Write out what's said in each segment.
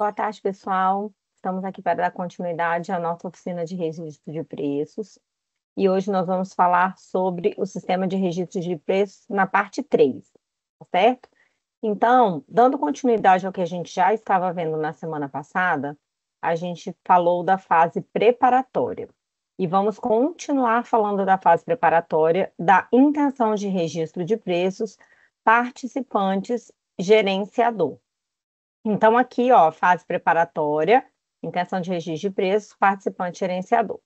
Boa tarde, pessoal. Estamos aqui para dar continuidade à nossa oficina de registro de preços. E hoje nós vamos falar sobre o sistema de registro de preços na parte 3, tá certo? Então, dando continuidade ao que a gente já estava vendo na semana passada, a gente falou da fase preparatória. E vamos continuar falando da fase preparatória da intenção de registro de preços, participantes, gerenciador. Então, aqui, ó, fase preparatória, intenção de registro de preços, participante gerenciador.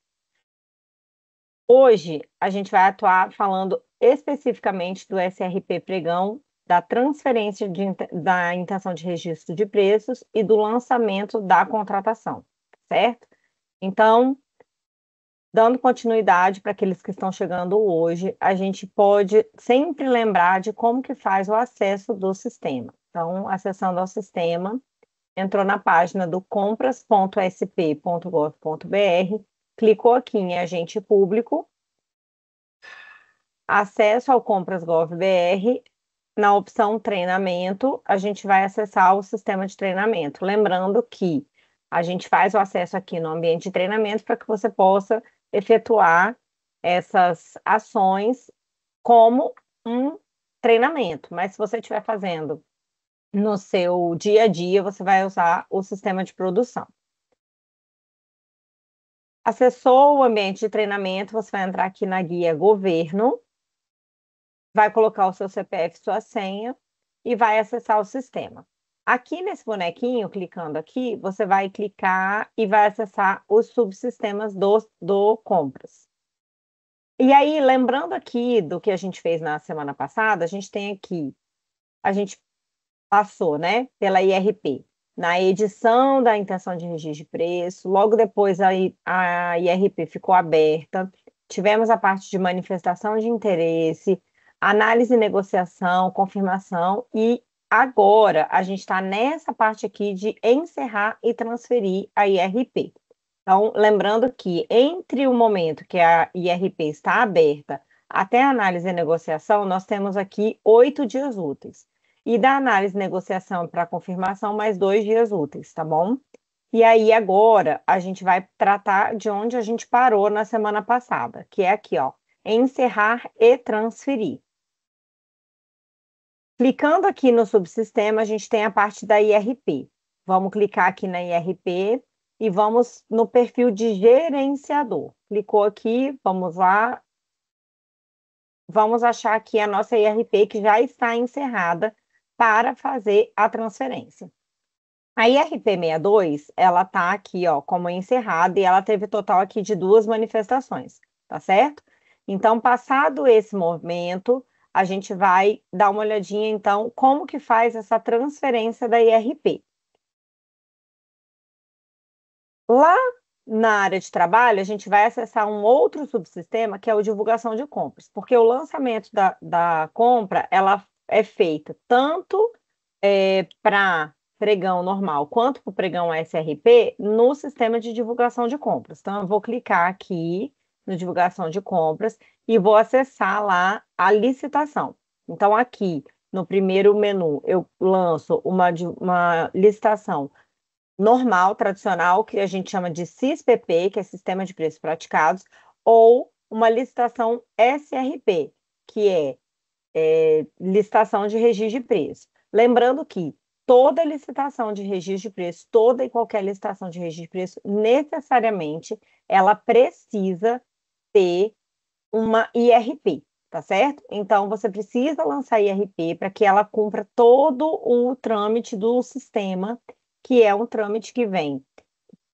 Hoje, a gente vai atuar falando especificamente do SRP pregão, da transferência de, da intenção de registro de preços e do lançamento da contratação, certo? Então, dando continuidade para aqueles que estão chegando hoje, a gente pode sempre lembrar de como que faz o acesso do sistema. Então, acessando ao sistema, entrou na página do compras.sp.gov.br, clicou aqui em agente público, acesso ao compras.gov.br, na opção treinamento, a gente vai acessar o sistema de treinamento. Lembrando que a gente faz o acesso aqui no ambiente de treinamento para que você possa efetuar essas ações como um treinamento. Mas se você estiver fazendo no seu dia a dia você vai usar o sistema de produção. Acessou o ambiente de treinamento, você vai entrar aqui na guia Governo, vai colocar o seu CPF, sua senha e vai acessar o sistema. Aqui nesse bonequinho, clicando aqui, você vai clicar e vai acessar os subsistemas do, do compras. E aí, lembrando aqui do que a gente fez na semana passada, a gente tem aqui, a gente passou, né, pela IRP. Na edição da intenção de registro de preço, logo depois a, a IRP ficou aberta, tivemos a parte de manifestação de interesse, análise, e negociação, confirmação e agora a gente está nessa parte aqui de encerrar e transferir a IRP. Então, lembrando que entre o momento que a IRP está aberta até a análise e negociação, nós temos aqui oito dias úteis e da análise negociação para confirmação mais dois dias úteis, tá bom? E aí agora a gente vai tratar de onde a gente parou na semana passada, que é aqui, ó, encerrar e transferir. Clicando aqui no subsistema, a gente tem a parte da IRP. Vamos clicar aqui na IRP e vamos no perfil de gerenciador. Clicou aqui, vamos lá. Vamos achar aqui a nossa IRP que já está encerrada para fazer a transferência. A IRP62, ela está aqui, ó, como encerrada e ela teve total aqui de duas manifestações, tá certo? Então, passado esse momento, a gente vai dar uma olhadinha, então, como que faz essa transferência da IRP. Lá na área de trabalho, a gente vai acessar um outro subsistema, que é o divulgação de compras, porque o lançamento da, da compra, ela é feita tanto é, para pregão normal quanto para o pregão SRP no sistema de divulgação de compras. Então, eu vou clicar aqui no divulgação de compras e vou acessar lá a licitação. Então, aqui no primeiro menu, eu lanço uma, uma licitação normal, tradicional, que a gente chama de CISPP, que é Sistema de Preços Praticados, ou uma licitação SRP, que é é, licitação de registro de preço. Lembrando que toda licitação de registro de preço, toda e qualquer licitação de registro de preço, necessariamente ela precisa ter uma IRP, tá certo? Então você precisa lançar IRP para que ela cumpra todo o trâmite do sistema, que é um trâmite que vem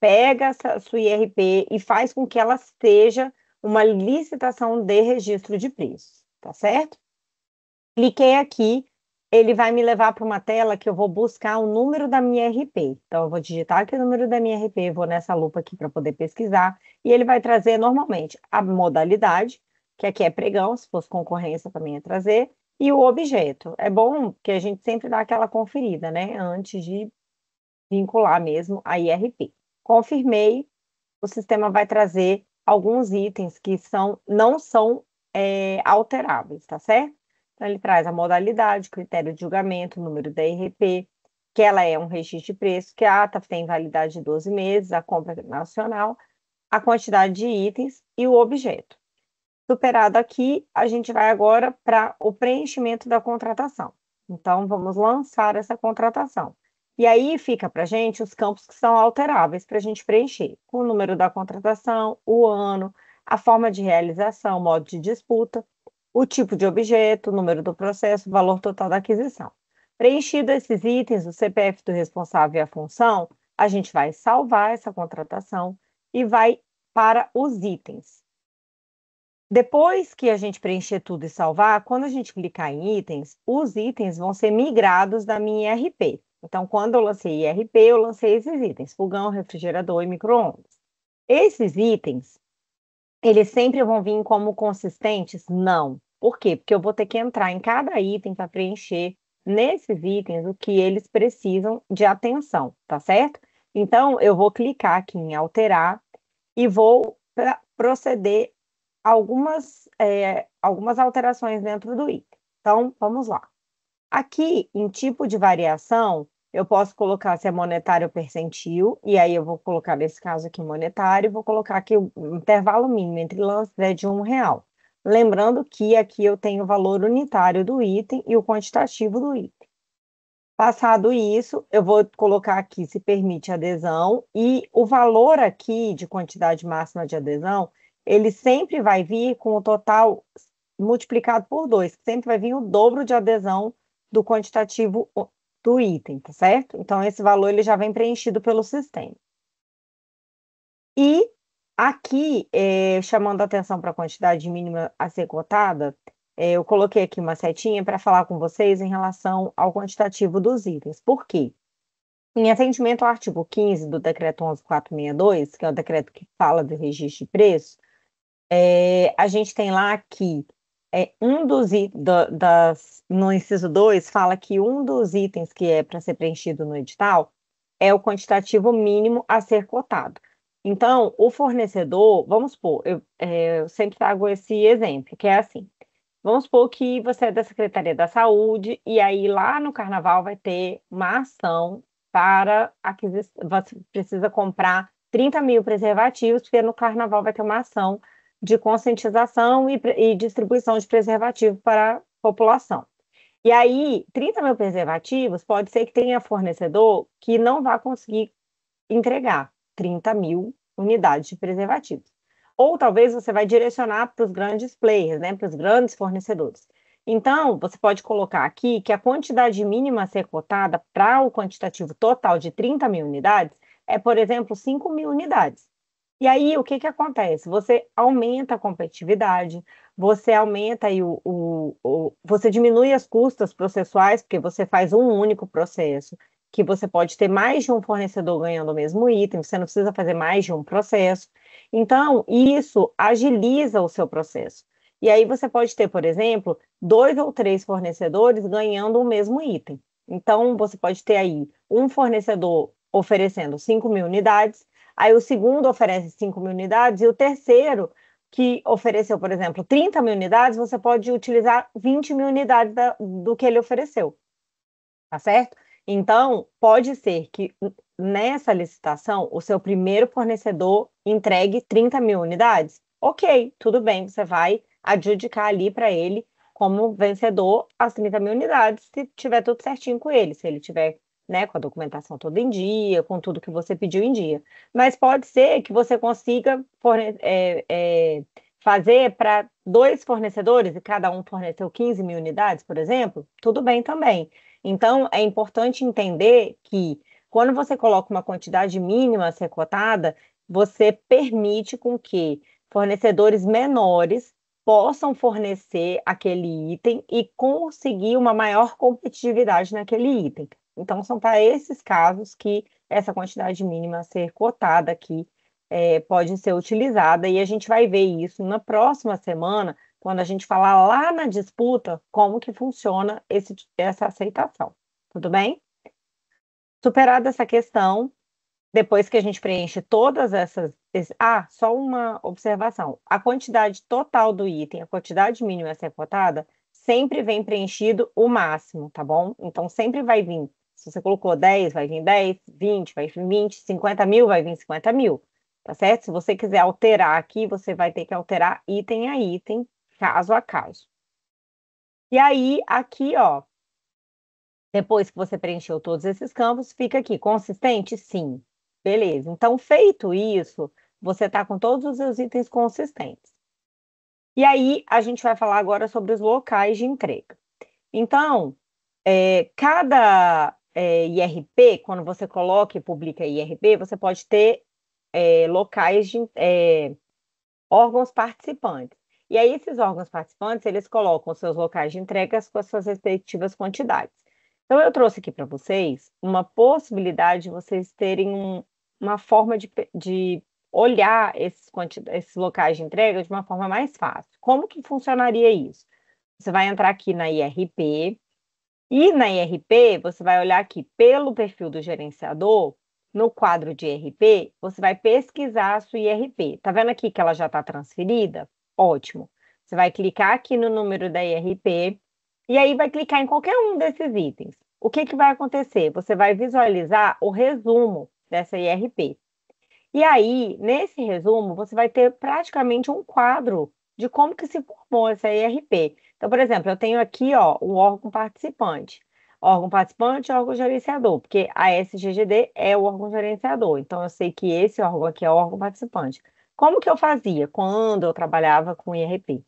pega a sua IRP e faz com que ela seja uma licitação de registro de preço, tá certo? Cliquei aqui, ele vai me levar para uma tela que eu vou buscar o número da minha RP. Então, eu vou digitar aqui o número da minha RP, vou nessa lupa aqui para poder pesquisar, e ele vai trazer normalmente a modalidade, que aqui é pregão, se fosse concorrência também ia trazer, e o objeto. É bom que a gente sempre dá aquela conferida, né, antes de vincular mesmo a IRP. Confirmei, o sistema vai trazer alguns itens que são, não são é, alteráveis, tá certo? Então, ele traz a modalidade, critério de julgamento, número da IRP, que ela é um registro de preço, que a ata tem validade de 12 meses, a compra é nacional, a quantidade de itens e o objeto. Superado aqui, a gente vai agora para o preenchimento da contratação. Então, vamos lançar essa contratação. E aí fica para gente os campos que são alteráveis para a gente preencher: o número da contratação, o ano, a forma de realização, modo de disputa, o tipo de objeto, o número do processo, o valor total da aquisição. Preenchido esses itens, o CPF do responsável e a função, a gente vai salvar essa contratação e vai para os itens. Depois que a gente preencher tudo e salvar, quando a gente clicar em itens, os itens vão ser migrados da minha IRP. Então, quando eu lancei IRP, eu lancei esses itens: fogão, refrigerador e micro-ondas. Esses itens eles sempre vão vir como consistentes? Não. Por quê? Porque eu vou ter que entrar em cada item para preencher nesses itens o que eles precisam de atenção, tá certo? Então, eu vou clicar aqui em alterar e vou proceder algumas, é, algumas alterações dentro do item. Então, vamos lá. Aqui, em tipo de variação, eu posso colocar se é monetário ou percentil, e aí eu vou colocar nesse caso aqui monetário, vou colocar aqui o intervalo mínimo entre lances é né, de um real. Lembrando que aqui eu tenho o valor unitário do item e o quantitativo do item. Passado isso, eu vou colocar aqui se permite adesão e o valor aqui de quantidade máxima de adesão, ele sempre vai vir com o total multiplicado por 2, sempre vai vir o dobro de adesão do quantitativo do item, tá certo? Então, esse valor ele já vem preenchido pelo sistema. E aqui, é, chamando atenção para a quantidade mínima a ser cotada, é, eu coloquei aqui uma setinha para falar com vocês em relação ao quantitativo dos itens. Por quê? Em atendimento ao artigo 15 do Decreto 11462, que é o decreto que fala do registro de preço, é, a gente tem lá que é, um dos da, das, no inciso 2 fala que um dos itens que é para ser preenchido no edital é o quantitativo mínimo a ser cotado. Então, o fornecedor, vamos supor, eu, é, eu sempre trago esse exemplo, que é assim: vamos supor que você é da Secretaria da Saúde, e aí lá no carnaval vai ter uma ação para aquisição, você precisa comprar 30 mil preservativos, porque no carnaval vai ter uma ação de conscientização e, e distribuição de preservativo para a população. E aí, 30 mil preservativos, pode ser que tenha fornecedor que não vá conseguir entregar 30 mil unidades de preservativos. Ou talvez você vai direcionar para os grandes players, né, para os grandes fornecedores. Então, você pode colocar aqui que a quantidade mínima a ser cotada para o quantitativo total de 30 mil unidades é, por exemplo, 5 mil unidades. E aí, o que, que acontece? Você aumenta a competitividade, você aumenta aí o, o, o você diminui as custas processuais, porque você faz um único processo, que você pode ter mais de um fornecedor ganhando o mesmo item, você não precisa fazer mais de um processo. Então, isso agiliza o seu processo. E aí você pode ter, por exemplo, dois ou três fornecedores ganhando o mesmo item. Então, você pode ter aí um fornecedor oferecendo 5 mil unidades aí o segundo oferece 5 mil unidades, e o terceiro, que ofereceu, por exemplo, 30 mil unidades, você pode utilizar 20 mil unidades da, do que ele ofereceu. Tá certo? Então, pode ser que nessa licitação o seu primeiro fornecedor entregue 30 mil unidades. Ok, tudo bem, você vai adjudicar ali para ele como vencedor as 30 mil unidades, se tiver tudo certinho com ele, se ele tiver né, com a documentação toda em dia, com tudo que você pediu em dia. Mas pode ser que você consiga é, é, fazer para dois fornecedores e cada um forneceu 15 mil unidades, por exemplo, tudo bem também. Então, é importante entender que quando você coloca uma quantidade mínima a ser cotada, você permite com que fornecedores menores possam fornecer aquele item e conseguir uma maior competitividade naquele item. Então, são para esses casos que essa quantidade mínima a ser cotada aqui é, pode ser utilizada, e a gente vai ver isso na próxima semana, quando a gente falar lá na disputa como que funciona esse, essa aceitação. Tudo bem? Superada essa questão, depois que a gente preenche todas essas. Esse, ah, só uma observação: a quantidade total do item, a quantidade mínima a ser cotada, sempre vem preenchido o máximo, tá bom? Então, sempre vai vir se você colocou 10, vai vir 10, 20, vai vir 20, 50 mil, vai vir 50 mil, tá certo? Se você quiser alterar aqui, você vai ter que alterar item a item, caso a caso. E aí, aqui, ó, depois que você preencheu todos esses campos, fica aqui, consistente? Sim. Beleza. Então, feito isso, você está com todos os seus itens consistentes. E aí, a gente vai falar agora sobre os locais de entrega. Então, é, cada é, IRP, quando você coloca e publica IRP, você pode ter é, locais de é, órgãos participantes. E aí esses órgãos participantes, eles colocam seus locais de entregas com as suas respectivas quantidades. Então eu trouxe aqui para vocês uma possibilidade de vocês terem um, uma forma de, de olhar esses, esses locais de entrega de uma forma mais fácil. Como que funcionaria isso? Você vai entrar aqui na IRP, e na IRP, você vai olhar aqui pelo perfil do gerenciador, no quadro de IRP, você vai pesquisar a sua IRP. Tá vendo aqui que ela já está transferida? Ótimo. Você vai clicar aqui no número da IRP e aí vai clicar em qualquer um desses itens. O que, que vai acontecer? Você vai visualizar o resumo dessa IRP. E aí, nesse resumo, você vai ter praticamente um quadro de como que se formou essa IRP. Então, por exemplo, eu tenho aqui ó, o órgão participante. Órgão participante, órgão gerenciador, porque a SGGD é o órgão gerenciador. Então, eu sei que esse órgão aqui é o órgão participante. Como que eu fazia quando eu trabalhava com IRP?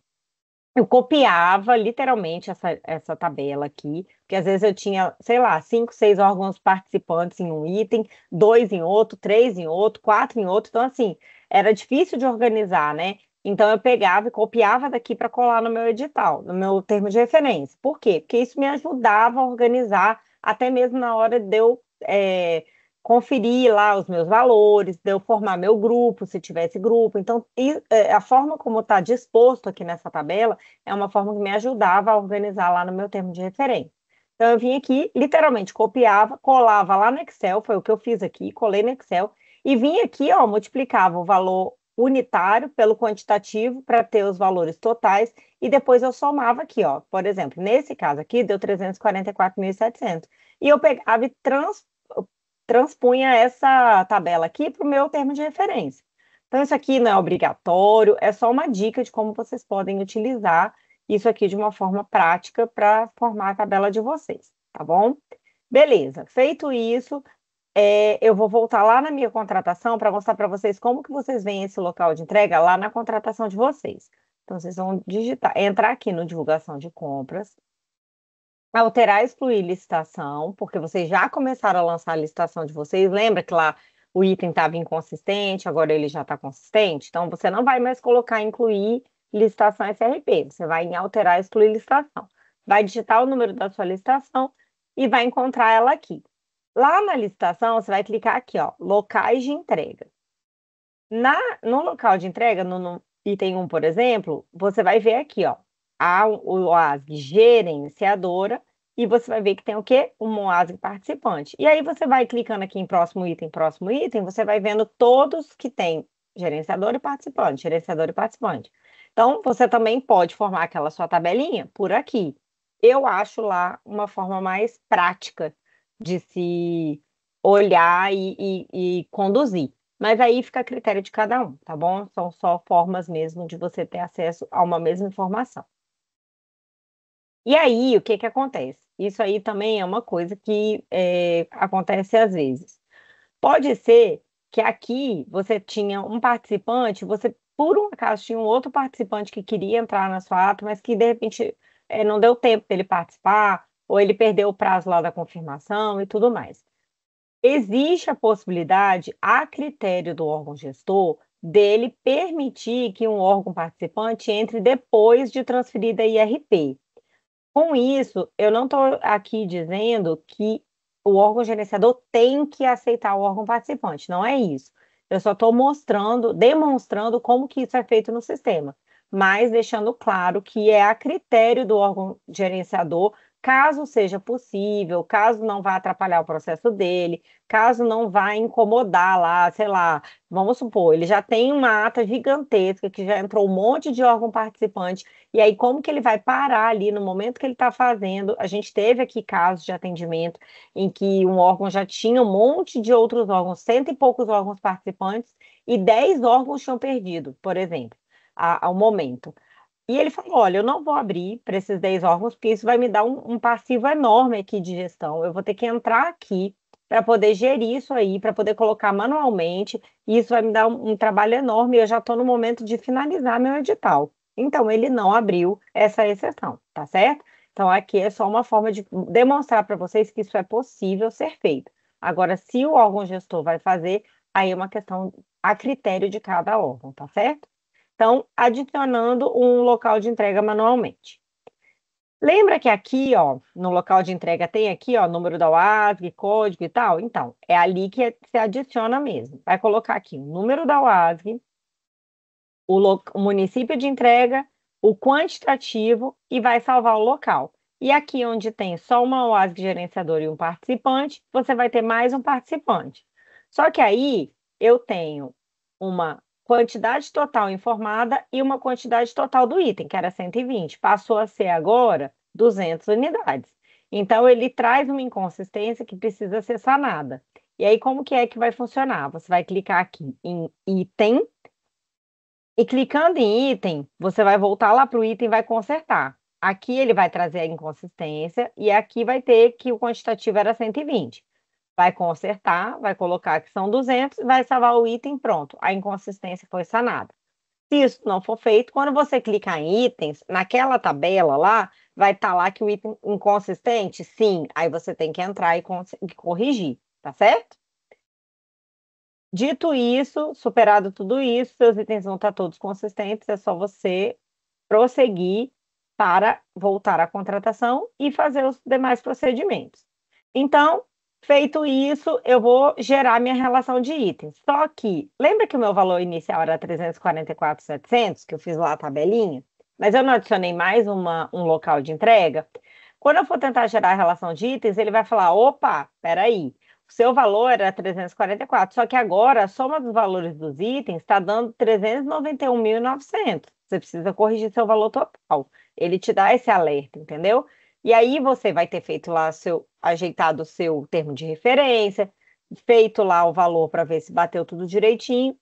Eu copiava literalmente essa, essa tabela aqui, porque às vezes eu tinha, sei lá, cinco, seis órgãos participantes em um item, dois em outro, três em outro, quatro em outro. Então, assim, era difícil de organizar, né? Então eu pegava e copiava daqui para colar no meu edital, no meu termo de referência. Por quê? Porque isso me ajudava a organizar, até mesmo na hora de eu é, conferir lá os meus valores, de eu formar meu grupo, se tivesse grupo. Então, e, é, a forma como está disposto aqui nessa tabela é uma forma que me ajudava a organizar lá no meu termo de referência. Então, eu vim aqui, literalmente copiava, colava lá no Excel, foi o que eu fiz aqui, colei no Excel, e vim aqui, ó, multiplicava o valor unitário pelo quantitativo para ter os valores totais e depois eu somava aqui, ó. Por exemplo, nesse caso aqui deu 344.700 e eu pegava e trans, transpunha essa tabela aqui para o meu termo de referência. Então isso aqui não é obrigatório, é só uma dica de como vocês podem utilizar isso aqui de uma forma prática para formar a tabela de vocês, tá bom? Beleza, feito isso, é, eu vou voltar lá na minha contratação para mostrar para vocês como que vocês veem esse local de entrega lá na contratação de vocês. Então, vocês vão digitar, entrar aqui no divulgação de compras, alterar, excluir licitação, porque vocês já começaram a lançar a licitação de vocês. Lembra que lá o item estava inconsistente, agora ele já está consistente? Então, você não vai mais colocar incluir licitação SRP, você vai em alterar, excluir licitação. Vai digitar o número da sua licitação e vai encontrar ela aqui. Lá na licitação, você vai clicar aqui, ó, locais de entrega. Na, no local de entrega, no, no item 1, por exemplo, você vai ver aqui, ó, a OASG gerenciadora, e você vai ver que tem o quê? Uma OASG participante. E aí você vai clicando aqui em próximo item, próximo item, você vai vendo todos que tem gerenciador e participante, gerenciador e participante. Então, você também pode formar aquela sua tabelinha por aqui. Eu acho lá uma forma mais prática de se olhar e, e, e, conduzir. Mas aí fica a critério de cada um, tá bom? São só formas mesmo de você ter acesso a uma mesma informação. E aí, o que que acontece? Isso aí também é uma coisa que é, acontece às vezes. Pode ser que aqui você tinha um participante, você por um acaso tinha um outro participante que queria entrar na sua ata, mas que de repente é, não deu tempo dele participar, ou ele perdeu o prazo lá da confirmação e tudo mais. Existe a possibilidade, a critério do órgão gestor, dele permitir que um órgão participante entre depois de transferida a IRP. Com isso, eu não estou aqui dizendo que o órgão gerenciador tem que aceitar o órgão participante, não é isso. Eu só estou mostrando, demonstrando como que isso é feito no sistema, mas deixando claro que é a critério do órgão gerenciador caso seja possível, caso não vá atrapalhar o processo dele, caso não vá incomodar lá, sei lá, vamos supor, ele já tem uma ata gigantesca que já entrou um monte de órgão participante, e aí como que ele vai parar ali no momento que ele está fazendo? A gente teve aqui casos de atendimento em que um órgão já tinha um monte de outros órgãos, cento e poucos órgãos participantes, e dez órgãos tinham perdido, por exemplo, ao momento. E ele falou: olha, eu não vou abrir para esses 10 órgãos, porque isso vai me dar um, um passivo enorme aqui de gestão. Eu vou ter que entrar aqui para poder gerir isso aí, para poder colocar manualmente, e isso vai me dar um, um trabalho enorme. Eu já estou no momento de finalizar meu edital. Então, ele não abriu essa exceção, tá certo? Então, aqui é só uma forma de demonstrar para vocês que isso é possível ser feito. Agora, se o órgão gestor vai fazer, aí é uma questão a critério de cada órgão, tá certo? Então, adicionando um local de entrega manualmente. Lembra que aqui, ó, no local de entrega tem aqui, ó, número da UASG, código e tal? Então, é ali que é, se adiciona mesmo. Vai colocar aqui o número da UASG, o, o município de entrega, o quantitativo e vai salvar o local. E aqui onde tem só uma OASG gerenciadora e um participante, você vai ter mais um participante. Só que aí eu tenho uma quantidade total informada e uma quantidade total do item, que era 120, passou a ser agora 200 unidades. Então ele traz uma inconsistência que precisa ser sanada. E aí como que é que vai funcionar? Você vai clicar aqui em item e clicando em item, você vai voltar lá para o item e vai consertar. Aqui ele vai trazer a inconsistência e aqui vai ter que o quantitativo era 120 vai consertar, vai colocar que são 200 e vai salvar o item, pronto. A inconsistência foi sanada. Se isso não for feito, quando você clicar em itens, naquela tabela lá, vai estar tá lá que o item inconsistente? Sim, aí você tem que entrar e, e corrigir, tá certo? Dito isso, superado tudo isso, seus itens vão estar tá todos consistentes, é só você prosseguir para voltar à contratação e fazer os demais procedimentos. Então, Feito isso, eu vou gerar minha relação de itens. Só que, lembra que o meu valor inicial era 344,700, que eu fiz lá a tabelinha? Mas eu não adicionei mais uma, um local de entrega? Quando eu for tentar gerar a relação de itens, ele vai falar, opa, peraí, o seu valor era 344, só que agora a soma dos valores dos itens está dando 391.900. Você precisa corrigir seu valor total. Ele te dá esse alerta, entendeu? E aí você vai ter feito lá seu, ajeitado o seu termo de referência, feito lá o valor para ver se bateu tudo direitinho.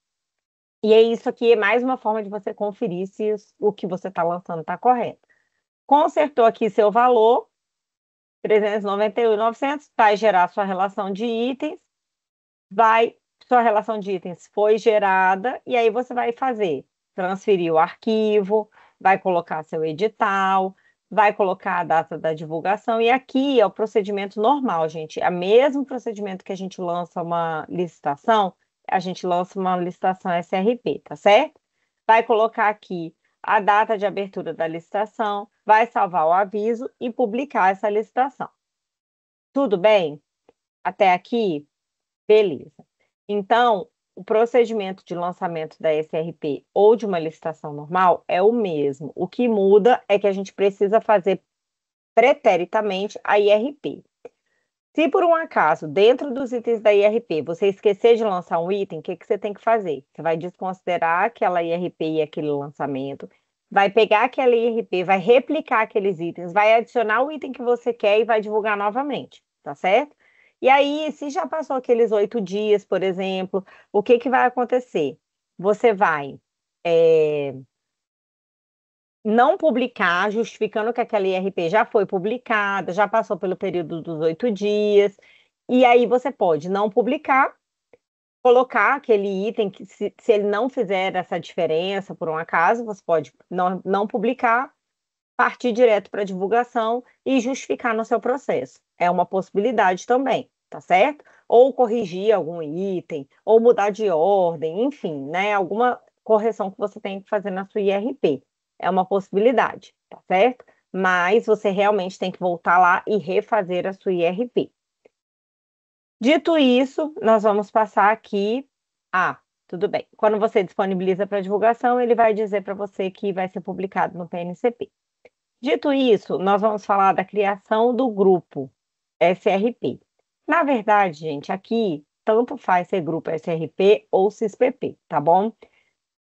E é isso aqui, é mais uma forma de você conferir se o que você está lançando está correto. Consertou aqui seu valor, 391,900, vai gerar sua relação de itens, vai, sua relação de itens foi gerada, e aí você vai fazer, transferir o arquivo, vai colocar seu edital, vai colocar a data da divulgação. E aqui é o procedimento normal, gente. É o mesmo procedimento que a gente lança uma licitação, a gente lança uma licitação SRP, tá certo? Vai colocar aqui a data de abertura da licitação, vai salvar o aviso e publicar essa licitação. Tudo bem? Até aqui? Beleza. Então, o procedimento de lançamento da SRP ou de uma licitação normal é o mesmo. O que muda é que a gente precisa fazer preteritamente a IRP. Se por um acaso, dentro dos itens da IRP, você esquecer de lançar um item, o que, que você tem que fazer? Você vai desconsiderar aquela IRP e aquele lançamento, vai pegar aquela IRP, vai replicar aqueles itens, vai adicionar o item que você quer e vai divulgar novamente, tá certo? E aí, se já passou aqueles oito dias, por exemplo, o que, que vai acontecer? Você vai é, não publicar, justificando que aquela IRP já foi publicada, já passou pelo período dos oito dias, e aí você pode não publicar, colocar aquele item que, se, se ele não fizer essa diferença, por um acaso, você pode não, não publicar partir direto para divulgação e justificar no seu processo. É uma possibilidade também, tá certo? Ou corrigir algum item, ou mudar de ordem, enfim, né? Alguma correção que você tem que fazer na sua IRP. É uma possibilidade, tá certo? Mas você realmente tem que voltar lá e refazer a sua IRP. Dito isso, nós vamos passar aqui a ah, tudo bem. Quando você disponibiliza para divulgação, ele vai dizer para você que vai ser publicado no PNCP. Dito isso, nós vamos falar da criação do grupo SRP. Na verdade, gente, aqui tanto faz ser grupo SRP ou CISPP, tá bom?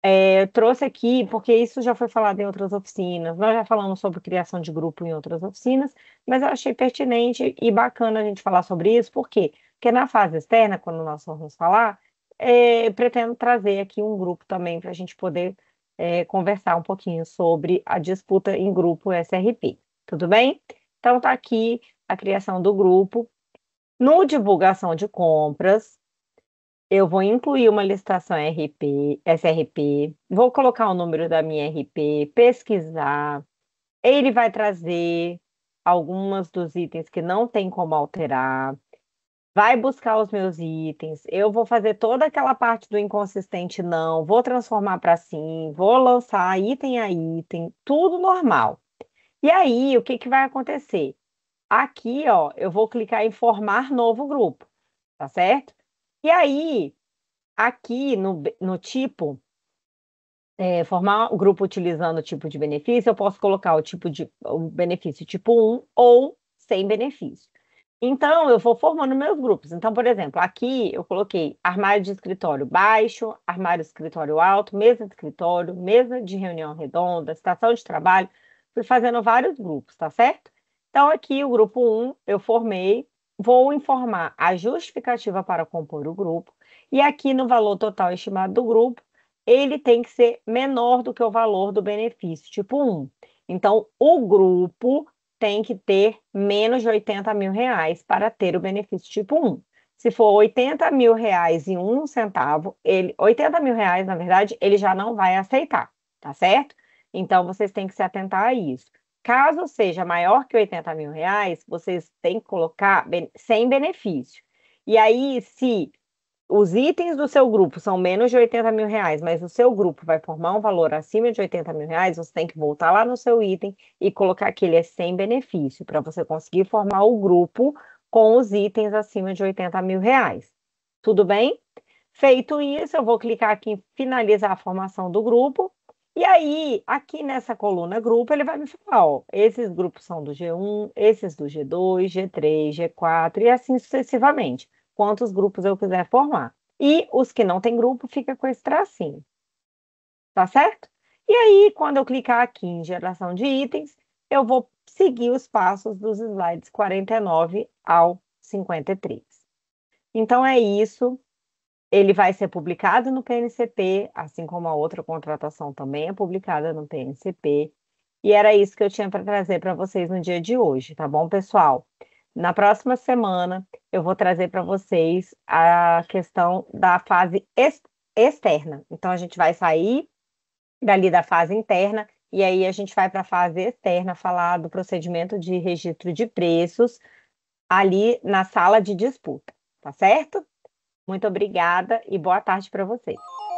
É, eu trouxe aqui, porque isso já foi falado em outras oficinas, nós já falamos sobre criação de grupo em outras oficinas, mas eu achei pertinente e bacana a gente falar sobre isso, por quê? Porque na fase externa, quando nós formos falar, é, pretendo trazer aqui um grupo também para a gente poder é, conversar um pouquinho sobre a disputa em grupo SRP. Tudo bem? Então, está aqui a criação do grupo. No divulgação de compras, eu vou incluir uma licitação RP, SRP, vou colocar o número da minha RP, pesquisar. Ele vai trazer algumas dos itens que não tem como alterar vai buscar os meus itens, eu vou fazer toda aquela parte do inconsistente não, vou transformar para sim, vou lançar item a item, tudo normal. E aí, o que, que vai acontecer? Aqui, ó, eu vou clicar em formar novo grupo, tá certo? E aí, aqui no, no tipo, é, formar o grupo utilizando o tipo de benefício, eu posso colocar o tipo de o benefício tipo 1 ou sem benefício. Então, eu vou formando meus grupos. Então, por exemplo, aqui eu coloquei armário de escritório baixo, armário de escritório alto, mesa de escritório, mesa de reunião redonda, estação de trabalho. Fui fazendo vários grupos, tá certo? Então, aqui o grupo 1 eu formei, vou informar a justificativa para compor o grupo. E aqui no valor total estimado do grupo, ele tem que ser menor do que o valor do benefício, tipo 1. Então, o grupo tem que ter menos de 80 mil reais para ter o benefício tipo 1. Se for 80 mil reais e um centavo, ele, 80 mil reais, na verdade, ele já não vai aceitar, tá certo? Então, vocês têm que se atentar a isso. Caso seja maior que 80 mil reais, vocês têm que colocar sem benefício. E aí, se os itens do seu grupo são menos de 80 mil reais, mas o seu grupo vai formar um valor acima de 80 mil reais, você tem que voltar lá no seu item e colocar que ele é sem benefício, para você conseguir formar o grupo com os itens acima de 80 mil reais. Tudo bem? Feito isso, eu vou clicar aqui em finalizar a formação do grupo. E aí, aqui nessa coluna grupo, ele vai me falar, ó, esses grupos são do G1, esses do G2, G3, G4 e assim sucessivamente quantos grupos eu quiser formar. E os que não tem grupo fica com esse tracinho. Tá certo? E aí, quando eu clicar aqui em geração de itens, eu vou seguir os passos dos slides 49 ao 53. Então, é isso. Ele vai ser publicado no PNCP, assim como a outra contratação também é publicada no PNCP. E era isso que eu tinha para trazer para vocês no dia de hoje, tá bom, pessoal? Na próxima semana, eu vou trazer para vocês a questão da fase ex externa. Então, a gente vai sair dali da fase interna e aí a gente vai para a fase externa falar do procedimento de registro de preços ali na sala de disputa, tá certo? Muito obrigada e boa tarde para vocês.